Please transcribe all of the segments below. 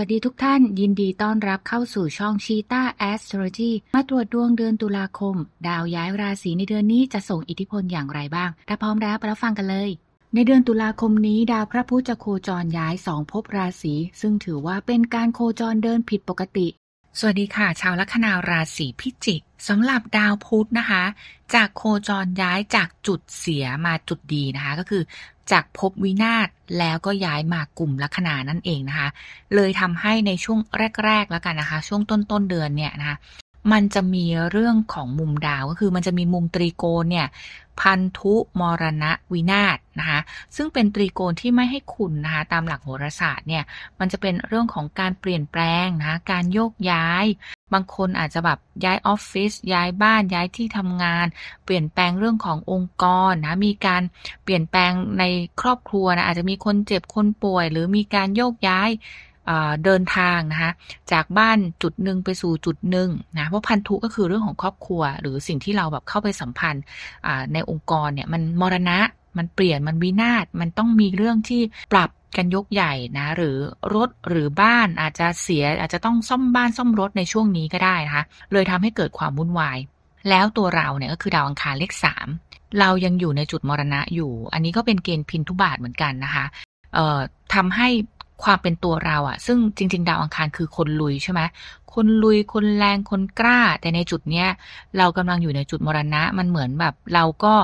วัสดีทุกท่านยินดีต้อนรับเข้าสู่ช่องชีตาแอสโทรจีมาตรวจดวงเดือนตุลาคม ดาวย้ายราศีในเดือนนี้จะส่งอิทธิพลอย่างไรบ้าง ถ้าพร้อมแล้วไปรับฟังกันเลย ในเดือนตุลาคมนี้ดาวพระพุธจะโคจรย้ายสองภพราศี ซึ่งถือว่าเป็นการโคจรเดินผิดปกติสวัสดีค่ะชาวลัคนาราศีพิจิกสำหรับดาวพุธนะคะ จากโคจรย้ายจากจุดเสียมาจุดดีนะคะ ก็คือ จากพบวินาศแล้วก็ย้ายมากลุ่มลัคนานั่นเองนะคะ เลยทำให้ในช่วงแรก ๆแล้วกันนะคะ ช่วงต้น ๆ เดือนเนี่ยนะคะมันจะมีเรื่องของมุมดาวก็คือมันจะมีมุมตรีโกณเนี่ยพันธุมรณะ วินาศนะคะซึ่งเป็นตรีโกณที่ไม่ให้คุณนะคะ ตามหลักโหราศาสตร์เนี่ย มันจะเป็นเรื่องของการเปลี่ยนแปลงนะการโยกย้าย บางคนอาจจะแบบย้ายออฟฟิศย้ายบ้านย้ายที่ทำงาน เปลี่ยนแปลงเรื่องขององค์กรนะ มีการเปลี่ยนแปลงในครอบครัวนะอาจจะมีคนเจ็บคนป่วย หรือมีการโยกย้ายเดินทางนะคะจากบ้าน จุดหนึ่งไปสู่จุดหนึ่งนะเพราะพันธุก็คือเรื่องของครอบครัวหรือสิ่งที่เราแบบเข้าไปสัมพันธ์ในองค์กรเนี่ยมันมรณะมันเปลี่ยนมันวินาศมันต้องมีเรื่องที่ปรับกันยกใหญ่นะหรือรถหรือบ้านอาจจะเสียอาจจะต้องซ่อมบ้าน ซ่อมรถในช่วงนี้ก็ได้นะคะเลยทำให้เกิดความวุ่นวายแล้วตัวเราเนี่ยก็คือดาวอังคารเลขสามเรายังอยู่ในจุดมรณะอยู่ อันนี้ก็เป็นเกณฑ์พินทุบาทเหมือนกันนะคะเอ่อทำให้ความเป็นตัวเราอะซึ่งจริงๆ ดาวอังคารคือคนลุยใช่ไหม คนลุย คนแรง คนกล้า แต่ในจุดเนี้ยเรากำลังอยู่ในจุดมรณะ มันเหมือนแบบ เราก็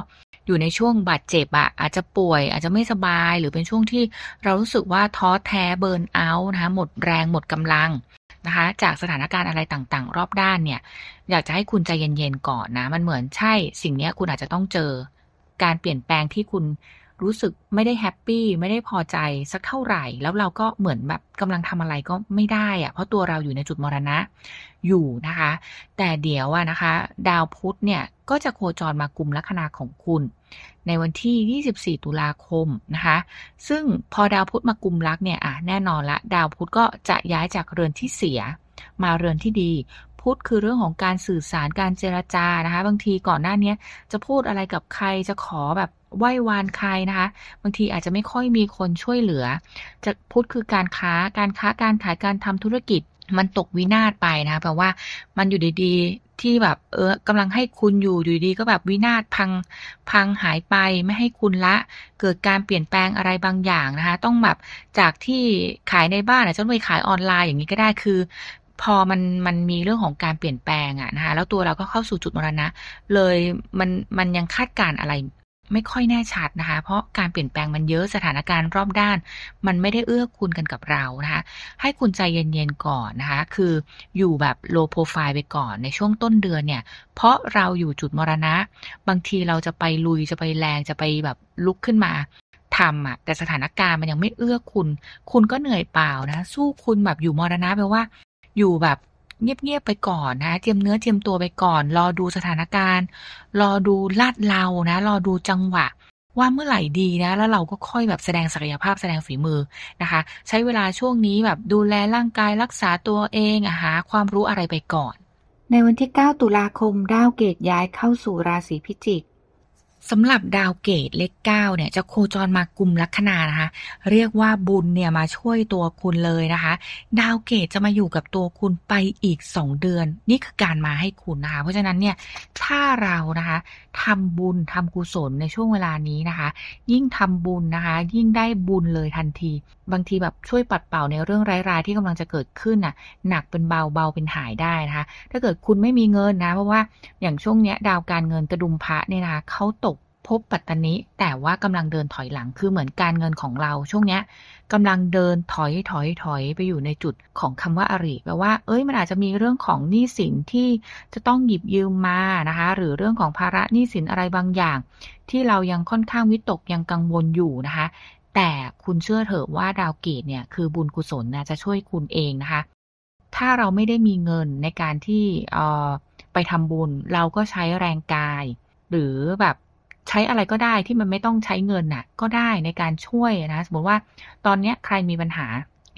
อยู่ในช่วงบาดเจ็บอะอาจจะป่วย อาจจะไม่สบายหรือเป็นช่วงที่เรารู้สึกว่าท้อแท้เบิร์นเอาท์นะคะ หมดแรงหมดกำลังนะคะ จากสถานการณ์อะไรต่างๆ รอบด้านเนี่ย อยากจะให้คุณใจเย็นๆก่อนนะ มันเหมือนใช่ สิ่งนี้คุณอาจจะต้องเจอการเปลี่ยนแปลงที่คุณรู้สึกไม่ได้แฮปปี้ไม่ได้พอใจสักเท่าไหร่ แล้วเราก็เหมือนแบบกำลังทำอะไรก็ไม่ได้อะเพราะตัวเราอยู่ในจุดมรณะอยู่นะคะ แต่เดี๋ยวอะนะคะดาวพุธเนี่ยก็จะโคจรมากลุ่มลัคนาของคุณ ในวันที่ 24 ตุลาคมนะคะซึ่งพอดาวพุธมากลุ่มลักเนี่ยอ่ะแน่นอนละดาวพุธก็จะย้ายจากเรือนที่เสีย มาเรือนที่ดีพูดคือเรื่องของการสื่อสารการเจรจานะคะ บางทีก่อนหน้านี้จะพูดอะไรกับใครจะขอแบบไหว้วาน ใคร นะคะบางทีอาจจะไม่ค่อยมีคนช่วยเหลือจะพูดคือการค้าการค้าการขายการทำธุรกิจ มันตกวินาศไปนะแปลว่ามันอยู่ดีๆที่แบบเออกำลังให้คุณอยู่อยู่ดีก็แบบวินาศพังพังหายไปไม่ให้คุณละ เกิดการเปลี่ยนแปลงอะไรบางอย่างนะคะ ต้องแบบจากที่ขายในบ้านอาจจะไปขายออนไลน์อย่างนี้ก็ได้คือ พอมันมันมีเรื่องของการเปลี่ยนแปลงอะนะคะแล้วตัวเราก็เข้าสู่จุดมรณะเลยมันมันยังคาดการอะไรไม่ค่อยแน่ชัดนะคะ เพราะการเปลี่ยนแปลงมันเยอะสถานการณ์รอบด้าน มันไม่ได้เอื้อคุณกันกับเรานะคะให้คุณใจเย็นๆก่อนนะคะคืออยู่แบบโลโปรไฟล์ไปก่อน ในช่วงต้นเดือนเนี่ย เพราะเราอยู่จุดมรณะ บางทีเราจะไปลุยจะไปแรงจะไปแบบลุกขึ้นมาทำอะแต่สถานการณ์มันยังไม่เอื้อคุณ คุณก็เหนื่อยเปล่านะ สู้คุณแบบอยู่มรณะแปลว่าอยู่แบบเงียบๆ ไปก่อนนะเตรียมเนื้อเตรียมตัวไปก่อน รอดูสถานการณ์ รอดูลาดเรานะ รอดูจังหวะ ว่าเมื่อไหร่ดีนะ แล้วเราก็ค่อยแบบแสดงศักยภาพแสดงฝีมือนะคะ ใช้เวลาช่วงนี้แบบดูแลร่างกายรักษาตัวเอง หาความรู้อะไรไปก่อน ในวันที่ 9 ตุลาคม ดาวเกตย้ายเข้าสู่ราศีพิจิกสำหรับดาวเกตเลขเก้าเนี่ยจะโคจรมากลุ่มลัคนานะคะ เรียกว่าบุญเนี่ยมาช่วยตัวคุณเลยนะคะ ดาวเกตจะมาอยู่กับตัวคุณไปอีกสองเดือน นี่คือการมาให้คุณนะคะเพราะฉะนั้นเนี่ยถ้าเรานะคะทำบุญทำกุศลในช่วงเวลานี้นะคะ ยิ่งทำบุญนะคะ ยิ่งได้บุญเลยทันทีบางทีแบบช่วยปัดเป่าในเรื่องร้าย ๆ ที่กำลังจะเกิดขึ้นน่ะหนักเป็นเบาเบาเป็นหายได้นะคะถ้าเกิดคุณไม่มีเงินนะ เพราะว่าอย่างช่วงเนี้ย ดาวการเงินกระดุมพระเนี่ยนะเขาตกพบปัตตานิแต่ว่ากำลังเดินถอยหลังคือเหมือนการเงินของเรา ช่วงเนี้ยกำลังเดินถอยถอยถอยไปอยู่ในจุดของคำว่าอริแปลว่าเอ้ย มันอาจจะมีเรื่องของหนี้สินที่จะต้องหยิบยืมมานะคะ หรือเรื่องของภาระหนี้สินอะไรบางอย่าง ที่เรายังค่อนข้างวิตกยังกังวลอยู่นะคะแต่คุณเชื่อเถอะว่าดาวเกตเนี่ย คือบุญกุศลนะจะช่วยคุณเอง นะคะ ถ้าเราไม่ได้มีเงินในการที่เออไปทำบุญ เราก็ใช้แรงกาย หรือแบบใช้อะไรก็ได้ที่มันไม่ต้องใช้เงินน่ะ ก็ได้ในการช่วยนะสมมติว่าตอนนี้ใครมีปัญหา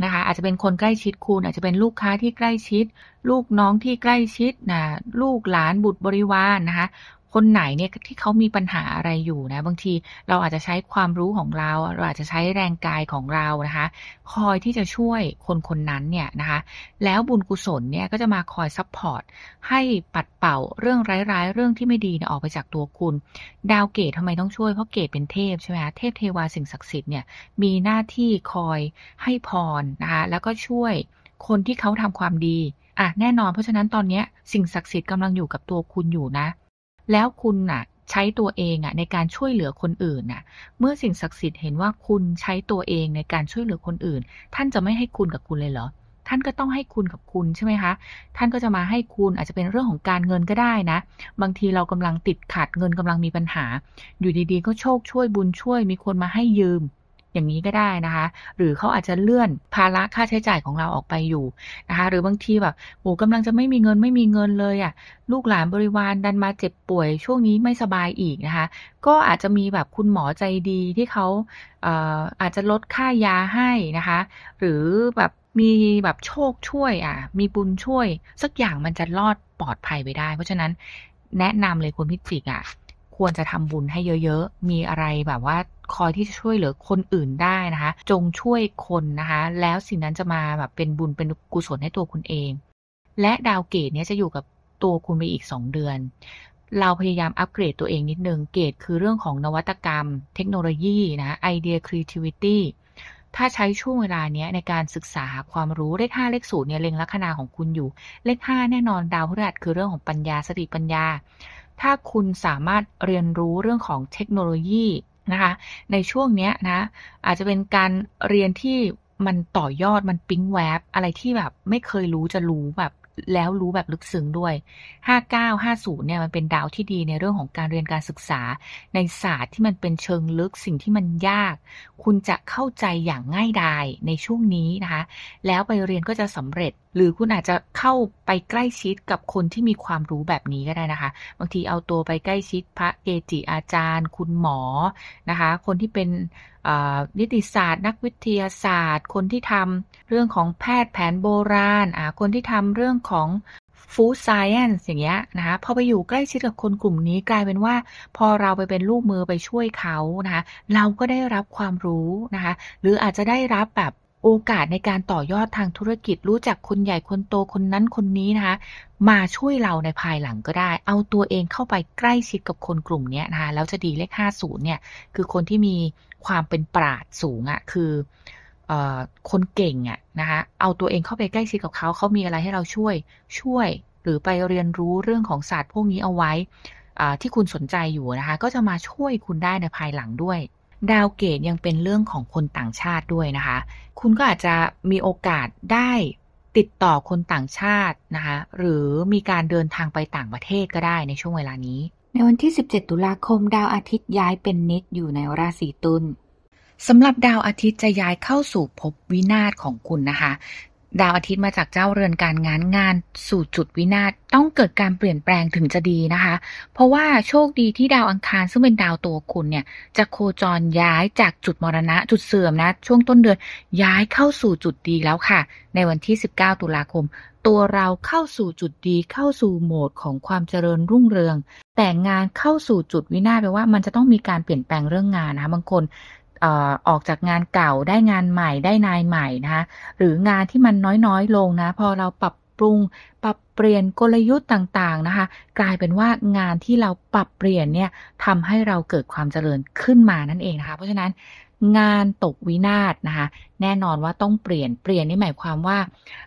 นะคะ อาจจะเป็นคนใกล้ชิดคุณ อาจจะเป็นลูกค้าที่ใกล้ชิด ลูกน้องที่ใกล้ชิดนะลูกหลานบุตรบริวารนนะคะคนไหนเนี่ยที่เขามีปัญหาอะไรอยู่นะบางทีเราอาจจะใช้ความรู้ของเรา เราอาจจะใช้แรงกายของเรานะคะ คอยที่จะช่วยคนคนนั้นเนี่ยนะคะแล้วบุญกุศลเนี่ยก็จะมาคอยซัพพอร์ตให้ปัดเป่าเรื่องร้ายๆ เรื่องที่ไม่ดีเนี่ยออกไปจากตัวคุณ ดาวเกตทำไมต้องช่วยเพราะเกตเป็นเทพใช่ไหมเทพเทวาสิ่งศักดิ์สิทธิ์เนี่ยมีหน้าที่คอยให้พรนะคะแล้วก็ช่วยคนที่เขาทำความดีอ่ะแน่นอน เพราะฉะนั้นตอนนี้สิ่งศักดิ์สิทธิ์กำลังอยู่กับตัวคุณอยู่นะแล้วคุณน่ะใช้ตัวเองอ่ะในการช่วยเหลือคนอื่นน่ะ เมื่อสิ่งศักดิ์สิทธิ์เห็นว่าคุณใช้ตัวเองในการช่วยเหลือคนอื่น ท่านจะไม่ให้คุณกับคุณเลยเหรอ ท่านก็ต้องให้คุณกับคุณใช่ไหมคะ ท่านก็จะมาให้คุณอาจจะเป็นเรื่องของการเงินก็ได้นะ บางทีเรากำลังติดขัดเงินกำลังมีปัญหา อยู่ดีๆก็โชคช่วยบุญช่วยมีคนมาให้ยืมอย่างนี้ก็ได้นะคะ หรือเขาอาจจะเลื่อนภาระค่าใช้จ่ายของเราออกไปอยู่นะคะ หรือบางทีแบบโอ้กำลังจะไม่มีเงินไม่มีเงินเลยอะ่ะ ลูกหลานบริวารดันมาเจ็บป่วย ช่วงนี้ไม่สบายอีกนะคะ ก็อาจจะมีแบบคุณหมอใจดีที่เขาอาจจะลดค่ายาให้นะคะ หรือแบบมีแบบโชคช่วยอ่ะมีบุญช่วยสักอย่างมันจะรอดปลอดภัยไปได้ เพราะฉะนั้นแนะนำเลยคุณพิจิกอ่ะควรจะทำบุญให้เยอะๆ มีอะไรแบบว่าคอยที่จะช่วยเหลือคนอื่นได้นะคะ จงช่วยคนนะคะ แล้วสิ่งนั้นจะมาแบบเป็นบุญเป็นกุศลให้ตัวคุณเอง และดาวเกตเนี่ยจะอยู่กับตัวคุณไปอีก 2 เดือน เราพยายามอัปเกรดตัวเองนิดนึง เกรดคือเรื่องของนวัตกรรม เทคโนโลยีนะไอเดียครีเอทิวิตี้ ถ้าใช้ช่วงเวลาเนี้ยในการศึกษาาความรู้เลขห้าเลขศูนย์เนี่ยเล็งลัคนาของคุณอยู่ เลขห้าแน่นอนดาวพฤหัสคือเรื่องของปัญญาสติปัญญาถ้าคุณสามารถเรียนรู้เรื่องของเทคโนโลยีนะคะในช่วงนี้นะอาจจะเป็นการเรียนที่มันต่อยอดมันปิ๊งแวบอะไรที่แบบไม่เคยรู้จะรู้แบบแล้วรู้แบบลึกซึ้งด้วย5950เนี่ยมันเป็นดาวที่ดีในเรื่องของการเรียนการศึกษาในศาสตร์ที่มันเป็นเชิงลึกสิ่งที่มันยาก คุณจะเข้าใจอย่างง่ายดายในช่วงนี้นะคะ แล้วไปเรียนก็จะสำเร็จหรือคุณอาจจะเข้าไปใกล้ชิดกับคนที่มีความรู้แบบนี้ก็ได้นะคะบางทีเอาตัวไปใกล้ชิดพระเกจิอาจารย์ คุณหมอนะคะคนที่เป็นนิติศาสตร์ นักวิทยาศาสตร์ คนที่ทำเรื่องของแพทย์แผนโบราณคนที่ทำเรื่องของฟู้ดไซเอนซ์อย่างเงี้ยนะคะพอไปอยู่ใกล้ชิดกับคนกลุ่มนี้กลายเป็นว่าพอเราไปเป็นลูกมือไปช่วยเขานะคะเราก็ได้รับความรู้นะคะหรืออาจจะได้รับแบบโอกาส ในการต่อยอดทางธุรกิจรู้จักคนใหญ่คนโตคนนั้นคนนี้นะคะมาช่วยเราในภายหลังก็ได้ เอาตัวเองเข้าไปใกล้ชิดกับคนกลุ่มนี้นะคะแล้วจะดีเลข50เนี่ยคือคนที่มีความเป็นปราดสูงอะ่ะคือคนเก่งอ่ะนะคะเอาตัวเองเข้าไปใกล้ชิดกับเขาเขามีอะไรให้เราช่วยช่วยหรือไปเรียนรู้เรื่องของศาสตร์ พวกนี้เอาไว้ที่คุณสนใจอยู่นะคะก็จะมาช่วยคุณได้ในภายหลังด้วยดาวเกตยังเป็นเรื่องของคนต่างชาติด้วยนะคะ คุณก็อาจจะมีโอกาสได้ติดต่อคนต่างชาตินะคะ หรือมีการเดินทางไปต่างประเทศก็ได้ในช่วงเวลานี้ ในวันที่ 17 ตุลาคม ดาวอาทิตย์ย้ายเป็นนิดอยู่ในราศีตุลสำหรับดาวอาทิตย์จะย้ายเข้าสู่ภพวินาศของคุณนะคะดาวอาทิตย์มาจากเจ้าเรือนการงานงาน สู่จุดวินาศต้องเกิดการเปลี่ยนแปลงถึงจะดีนะคะ เพราะว่าโชคดีที่ดาวอังคารซึ่งเป็นดาวตัวคุณเนี่ย จะโคจรย้ายจากจุดมรณะจุดเสื่อมนะ ช่วงต้นเดือน ย้ายเข้าสู่จุดดีแล้วค่ะ ในวันที่ 19 ตุลาคม ตัวเราเข้าสู่จุดดีเข้าสู่โหมดของความเจริญรุ่งเรือง แต่งานเข้าสู่จุดวินาศแปลว่ามันจะต้องมีการเปลี่ยนแปลงเรื่องงานนะคะบางคนออกจากงานเก่าได้งานใหม่ได้นายใหม่นะคะหรืองานที่มันน้อยๆลงนะพอเราปรับปรุง ปรับเปลี่ยนกลยุทธ์ต่างๆนะคะ กลายเป็นว่างานที่เราปรับเปลี่ยนเนี่ยทำให้เราเกิดความเจริญขึ้นมานั่นเองนะคะเพราะฉะนั้นงานตกวินาศนะคะแน่นอนว่าต้องเปลี่ยนเปลี่ยนนี่หมายความว่า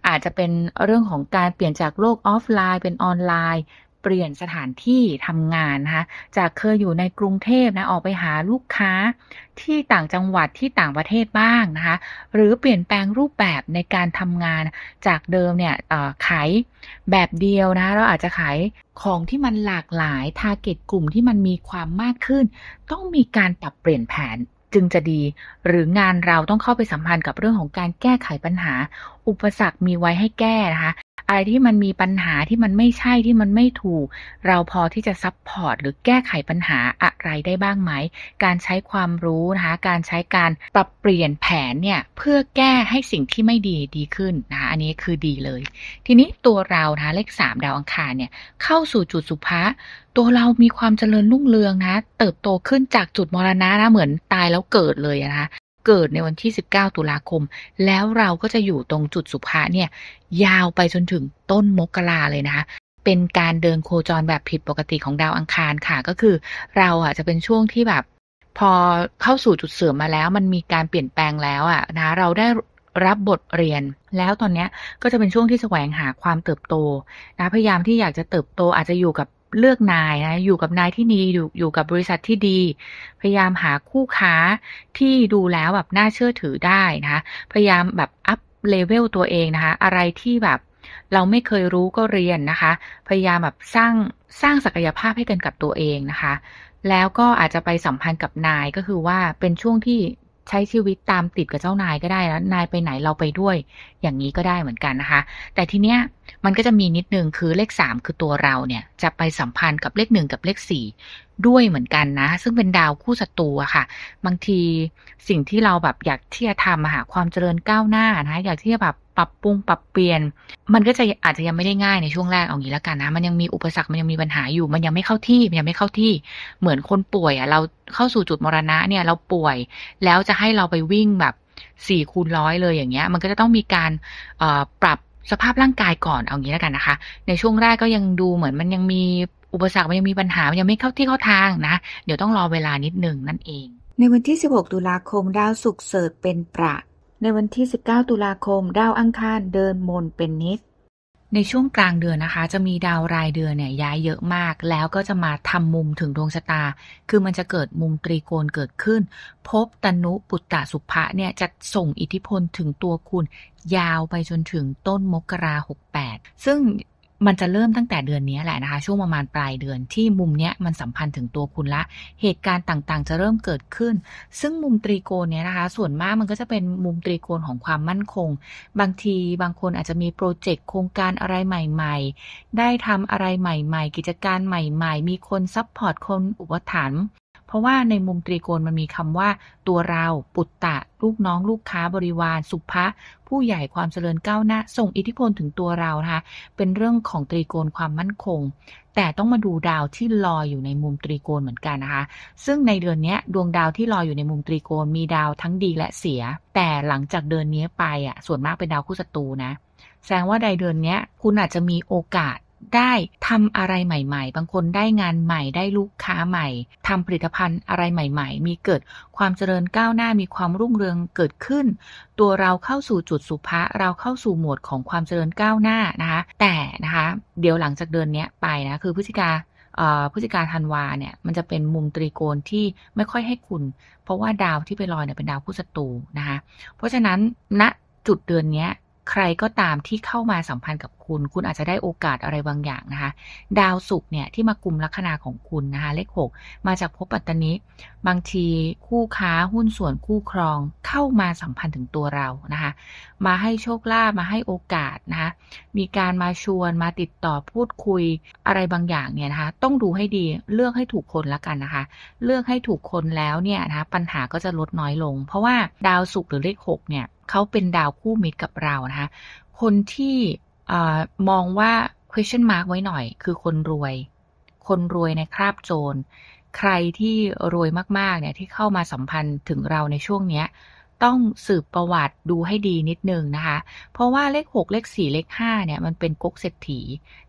อาจจะเป็นเรื่องของการเปลี่ยนจากโลกออฟไลน์ เป็นออนไลน์เปลี่ยนสถานที่ทำงานนะคะ จากเคยอยู่ในกรุงเทพนะ ออกไปหาลูกค้าที่ต่างจังหวัดที่ต่างประเทศบ้างนะคะ หรือเปลี่ยนแปลงรูปแบบในการทำงานจากเดิมเนี่ยขายแบบเดียวนะเราอาจจะขายของที่มันหลากหลาย ทาร์เก็ตกลุ่มที่มันมีความมากขึ้น ต้องมีการปรับเปลี่ยนแผนจึงจะดี หรืองานเราต้องเข้าไปสัมพันธ์กับเรื่องของการแก้ไขปัญหา อุปสรรคมีไว้ให้แก้นะคะอะไรที่มันมีปัญหาที่มันไม่ใช่ที่มันไม่ถูก เราพอที่จะซับพอร์ตหรือแก้ไขปัญหาอะไรได้บ้างไหม การใช้ความรู้นะคะ การใช้การปรับเปลี่ยนแผนเนี่ยเพื่อแก้ให้สิ่งที่ไม่ดีดีขึ้นนะคะอันนี้คือดีเลย ทีนี้ตัวเรานะคะเลข3ดาวอังคารเนี่ยเข้าสู่จุดสุภะตัวเรามีความเจริญรุ่งเรืองนะเติบโตขึ้นจากจุดมรณะนะเหมือนตายแล้วเกิดเลยนะคะเกิดในวันที่ 19 ตุลาคม แล้วเราก็จะอยู่ตรงจุดสุภาเนี่ย ยาวไป จน ถึงต้นมกราเลยนะคะ เป็นการเดินโคจรแบบผิดปกติของดาวอังคารค่ะ ก็คือ เราอ่ะจะเป็นช่วงที่แบบ พอเข้าสู่จุดเสื่อมมาแล้ว มันมีการเปลี่ยนแปลงแล้วอ่ะนะเราได้รับบทเรียน แล้วตอนนี้ก็จะเป็นช่วงที่แสวงหาความเติบโตนะพยายามที่อยากจะเติบโตอาจจะอยู่กับเลือกนายนะ อยู่กับนายที่ดี อยู่อยู่กับบริษัทที่ดี พยายามหาคู่ค้าที่ดูแล้วแบบน่าเชื่อถือได้นะพยายามแบบอัพเลเวลตัวเอง นะคะ อะไรที่แบบเราไม่เคยรู้ก็เรียนนะคะ พยายามแบบสร้างสร้างศักยภาพให้กันกับตัวเองนะคะ แล้วก็อาจจะไปสัมพันธ์กับนายก็คือว่าเป็นช่วงที่ใช้ชีวิตตามติดกับเจ้านายก็ได้แล้ว นายไปไหนเราไปด้วย อย่างนี้ก็ได้เหมือนกันนะคะ แต่ทีเนี้ยมันก็จะมีนิดนึงคือเลขสามคือตัวเราเนี่ยจะไปสัมพันธ์กับเลขหนึ่งกับเลขสี่ด้วยเหมือนกันนะ ซึ่งเป็นดาวคู่ศัตรูค่ะ บางทีสิ่งที่เราแบบอยากที่จะทำมาคความเจริญก้าวหน้านะอยากที่จะแบบปรับปรุงปรับเปลี่ยนมันก็จะอาจจะยังไม่ได้ง่ายในช่วงแรกเอางี้แล้วกันนะมันยังมีอุปสรรคมันยังมีปัญหาอยู่ มันยังไม่เข้าที่มันยังไม่เข้าที่เหมือนคนป่วยอ่ะเราเข้าสู่จุดมรณะเนี่ยเราป่วยแล้วจะให้เราไปวิ่งแบบสี่คูณร้อยเลยอย่างเงี้ยมันก็จะต้องมีการปรับสภาพร่างกายก่อนเอางี้แล้วกันนะคะ ในช่วงแรกก็ยังดูเหมือนมันยังมีอุปสรรคมันยังมีปัญหามันยังไม่เข้าที่เข้าทางนะ เดี๋ยวต้องรอเวลานิดหนึ่งนั่นเอง ในวันที่ 16 ตุลาคมดาวศุกร์เสดเป็นประในวันที่ 19 ตุลาคมดาวอังคารเดินมนเป็นนิด ในช่วงกลางเดือนนะคะ จะมีดาวรายเดือนเนี่ย ย้ายเยอะมาก แล้วก็จะมาทำมุมถึงดวงชะตา คือมันจะเกิดมุมตรีโกณเกิดขึ้น พบตนุปุตตะสุภะเนี่ย จะส่งอิทธิพลถึงตัวคุณ ยาวไปจนถึงต้นมกราหกแปด ซึ่งมันจะเริ่มตั้งแต่เดือนนี้แหละนะคะช่วงประมาณปลายเดือนที่มุมเนี้ยมันสัมพันธ์ถึงตัวคุณละ เหตุการณ์ต่างๆ จะเริ่มเกิดขึ้น ซึ่งมุมตรีโกณเนี้ยนะคะ ส่วนมากมันก็จะเป็นมุมตรีโกณของความมั่นคง บางทีบางคนอาจจะมีโปรเจกต์โครงการอะไรใหม่ ๆ ได้ทำอะไรใหม่ ๆ กิจการใหม่ๆมีคนซัพพอร์ตคนอุปถัมภ์เพราะว่าในมุมตรีโกณมันมีคำว่า ตัวเราปุตตะ ลูกน้องลูกค้า บริวาร สุภะผู้ใหญ่ความเจริญก้าวหน้าส่งอิทธิพลถึงตัวเรานะคะเป็นเรื่องของตรีโกณความมั่นคง แต่ต้องมาดูดาวที่ลอยอยู่ในมุมตรีโกณเหมือนกันนะคะ ซึ่งในเดือนนี้ดวงดาวที่ลอยอยู่ในมุมตรีโกณมีดาวทั้งดีและเสีย แต่หลังจากเดือนนี้ไปอ่ะส่วนมากเป็นดาวคู่ศัตรูนะแสดงว่าในเดือนนี้คุณอาจจะมีโอกาสได้ทำอะไรใหม่ ๆ บางคนได้งานใหม่ ได้ลูกค้าใหม่ ทำผลิตภัณฑ์อะไรใหม่ ๆ มีเกิดความเจริญก้าวหน้า มีความรุ่งเรืองเกิดขึ้น ตัวเราเข้าสู่จุดสุภะเราเข้าสู่หมวดของความเจริญก้าวหน้านะคะ แต่นะคะ เดี๋ยวหลังจากเดือนนี้ไปนะ คือ พฤศจิกาพฤศจิกาธันวาเนี่ย มันจะเป็นมุมตรีโกณที่ไม่ค่อยให้คุณ เพราะว่าดาวที่ไปลอยเนี่ยเป็นดาวคู่ศัตรูนะคะ เพราะฉะนั้นณนะจุดเดือนนี้ใครก็ตามที่เข้ามาสัมพันธ์กับคุณ คุณอาจจะได้โอกาสอะไรบางอย่างนะคะ ดาวศุกร์เนี่ยที่มากุมลัคนาของคุณนะคะเลขหกมาจากภพปัตตนิ บางทีคู่ค้าหุ้นส่วนคู่ครองเข้ามาสัมพันธ์ถึงตัวเรานะคะ มาให้โชคลาภมาให้โอกาสนะคะ มีการมาชวนมาติดต่อพูดคุยอะไรบางอย่างเนี่ยนะคะ ต้องดูให้ดีเลือกให้ถูกคนละกันนะคะ เลือกให้ถูกคนแล้วเนี่ยนะคะปัญหาก็จะลดน้อยลง เพราะว่าดาวศุกร์หรือเลขหกเนี่ยเขาเป็นดาวคู่มิตรกับเรานะคะ คนที่มองว่า question mark ไว้หน่อย คือคนรวย คนรวยในคราบโจร ใครที่รวยมากๆ เนี่ยที่เข้ามาสัมพันธ์ถึงเราในช่วงเนี้ยต้องสืบประวัติดูให้ดีนิดนึงนะคะ เพราะว่าเลข 6 เลข 4 เลข5เนี่ยมันเป็นก๊กเศรษฐี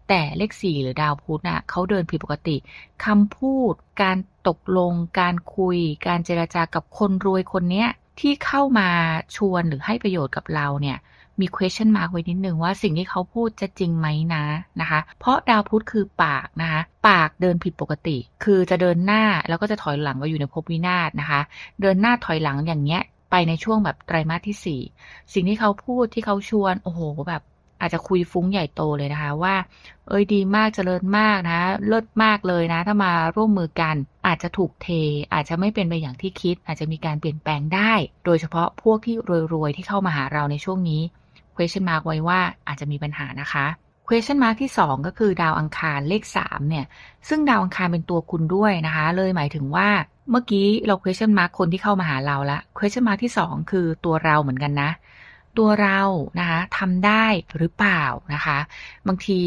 แต่เลข 4 หรือดาวพุธน่ะเขาเดินผิดปกติ คำพูด การตกลง การคุย การเจรจากับคนรวยคนเนี้ยที่เข้ามาชวนหรือให้ประโยชน์กับเราเนี่ย มี question mark ไว้นิดนึงว่าสิ่งที่เขาพูดจะจริงไหมนะนะคะ เพราะดาวพุธคือปากนะคะ ปากเดินผิดปกติ คือจะเดินหน้าแล้วก็จะถอยหลังไปอยู่ในภพวินาศนะคะ เดินหน้าถอยหลังอย่างเงี้ยไปในช่วงแบบไตรมาสที่ 4 สิ่งที่เขาพูดที่เขาชวน โอ้โหแบบอาจจะคุยฟุ้งใหญ่โตเลยนะคะว่า เอ้ยดีมากจเจริญมากนะ เลิศมากเลยนะ ถ้ามาร่วมมือกันอาจจะถูกเท อาจจะไม่เป็นไปอย่างที่คิด อาจจะมีการเปลี่ยนแปลงได้ โดยเฉพาะพวกที่รวยๆ ที่เข้ามาหาเราในช่วงนี้ question mark ไว้ว่าอาจจะมีปัญหานะคะ question mark ที่ 2 ก็คือดาวอังคารเลข 3 เนี่ย ซึ่งดาวอังคารเป็นตัวคุณด้วยนะคะเลยหมายถึงว่าเมื่อกี้เรา question mark คนที่เข้ามาหาเราละ question mark ที่2คือตัวเราเหมือนกันนะตัวเรา นะคะทำได้หรือเปล่านะคะ บางที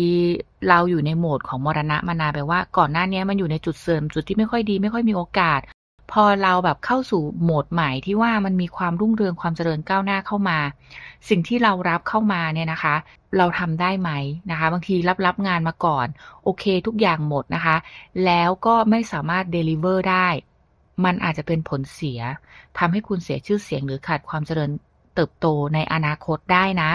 เราอยู่ในโหมดของมรณะมานาแปลว่าก่อนหน้านี้มันอยู่ในจุดเสื่อมจุดที่ไม่ค่อยดี ไม่ค่อยมีโอกาส พอเราแบบเข้าสู่โหมดใหม่ที่ว่ามันมีความรุ่งเรืองความเจริญก้าวหน้าเข้ามา สิ่งที่เรารับเข้ามาเนี่ยนะคะ เราทำได้ไหมนะคะ บางทีรับรับงานมาก่อน โอเคทุกอย่างหมดนะคะ แล้วก็ไม่สามารถเดลิเวอร์ได้ มันอาจจะเป็นผลเสีย ทำให้คุณเสียชื่อเสียงหรือขาดความเจริญเติบโตในอนาคตได้นะ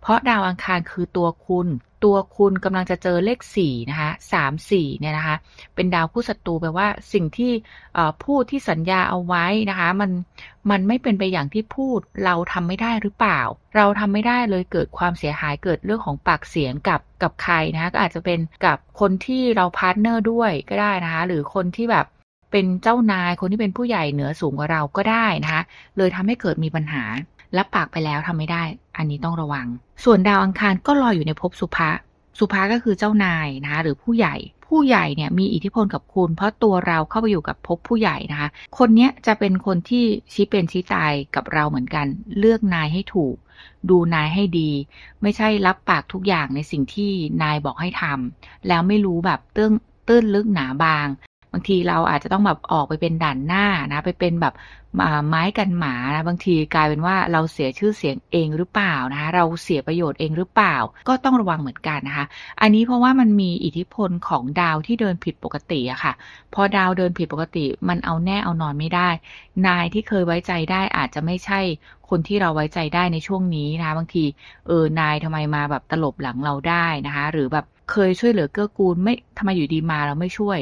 เพราะดาวอังคารคือตัวคุณ ตัวคุณกำลังจะเจอเลขสี่นะคะสามสี่เนี่ยนะคะ เป็นดาวคู่ศัตรูแปลว่าสิ่งที่พูดที่สัญญาเอาไว้นะคะ มัน มันไม่เป็นไปอย่างที่พูดเราทำไม่ได้หรือเปล่า เราทำไม่ได้เลยเกิดความเสียหายเกิดเรื่องของปากเสียงกับกับใครนะคะก็อาจจะเป็นกับคนที่เราพาร์ทเนอร์ด้วยก็ได้นะคะ หรือคนที่แบบเป็นเจ้านาย คนที่เป็นผู้ใหญ่เหนือสูงกว่าเราก็ได้นะคะเลยทำให้เกิดมีปัญหารับปากไปแล้วทำไม่ได้ อันนี้ต้องระวัง ส่วนดาวอังคารก็ลอยอยู่ในภพสุภะสุภาก็คือเจ้านายนะคะหรือผู้ใหญ่ ผู้ใหญ่เนี่ยมีอิทธิพลกับคุณ เพราะตัวเราเข้าไปอยู่กับภพผู้ใหญ่นะคะ คนเนี้ยจะเป็นคนที่ชี้เป็นชี้ตายกับเราเหมือนกัน เลือกนายให้ถูก ดูนายให้ดี ไม่ใช่รับปากทุกอย่างในสิ่งที่นายบอกให้ทำ แล้วไม่รู้แบบเตื้องตื้นลึกหนาบางบางทีเราอาจจะต้องแบบออกไปเป็นด่านหน้านะ ไปเป็นแบบไม้กันหมานะ บางทีกลายเป็นว่าเราเสียชื่อเสียงเองหรือเปล่านะคะเราเสียประโยชน์เองหรือเปล่า ก็ต้องระวังเหมือนกันนะคะ อันนี้เพราะว่ามันมีอิทธิพลของดาวที่เดินผิดปกติอะค่ะ พอดาวเดินผิดปกติ มันเอาแน่เอานอนไม่ได้ นายที่เคยไว้ใจได้อาจจะไม่ใช่คนที่เราไว้ใจได้ในช่วงนี้นะคะ บางทีเออ นายทำไมมาแบบตลบหลังเราได้นะคะ หรือแบบเคยช่วยเหลือเกื้อกูลไม่ทำไมอยู่ดีมาเราไม่ช่วย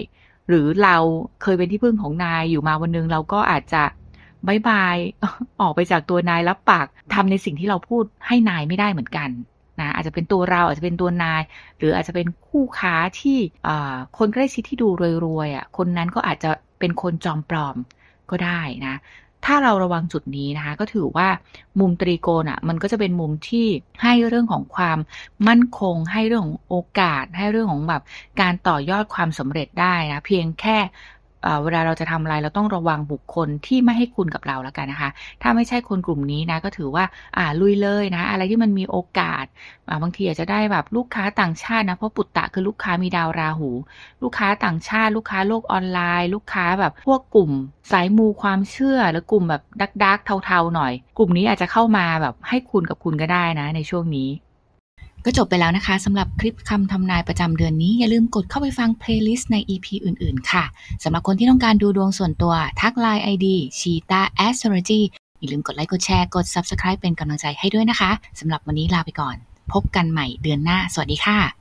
หรือเราเคยเป็นที่พึ่งของนายอยู่มาวันนึงเราก็อาจจะบายบายออกไปจากตัวนายรับปากทำในสิ่งที่เราพูดให้นายไม่ได้เหมือนกันนะ อาจจะเป็นตัวเราอาจจะเป็นตัวนาย หรืออาจจะเป็นคู่ค้าที่คนใกล้ชิดที่ดูรวยๆอ่ะคนนั้นก็อาจจะเป็นคนจอมปลอมก็ได้นะถ้าเราระวังจุดนี้นะคะ ก็ถือว่ามุมตรีโกณอ่ะ มันก็จะเป็นมุมที่ให้เรื่องของความมั่นคง ให้เรื่องของโอกาส ให้เรื่องของแบบ การต่อยอดความสำเร็จได้นะ เพียงแค่เวลาเราจะทำอะไรเราต้องระวังบุคคลที่ไม่ให้คุณกับเราแล้วกันนะคะ ถ้าไม่ใช่คนกลุ่มนี้นะก็ถือว่า อ่าลุยเลยนะ อะไรที่มันมีโอกาส บางทีอาจจะได้แบบลูกค้าต่างชาตินะ เพราะปุตตะคือลูกค้ามีดาวราหู ลูกค้าต่างชาติ ลูกค้าโลกออนไลน์ ลูกค้าแบบพวกกลุ่มสายมูความเชื่อหรือกลุ่มแบบดักดักเทาๆ หน่อย กลุ่มนี้อาจจะเข้ามาแบบให้คุณกับคุณก็ได้นะ ในช่วงนี้ก็จบไปแล้วนะคะสำหรับคลิปคำทำนายประจำเดือนนี้ อย่าลืมกดเข้าไปฟังเพลย์ลิสต์ใน EP อื่นๆค่ะสำหรับคนที่ต้องการดูดวงส่วนตัวทักไลน์ ID ชีตาแอ Astrology อย่าลืมกดไลค์กดแชร์กด Subscribe เป็นกำลังใจให้ด้วยนะคะสำหรับวันนี้ลาไปก่อน พบกันใหม่เดือนหน้าสวัสดีค่ะ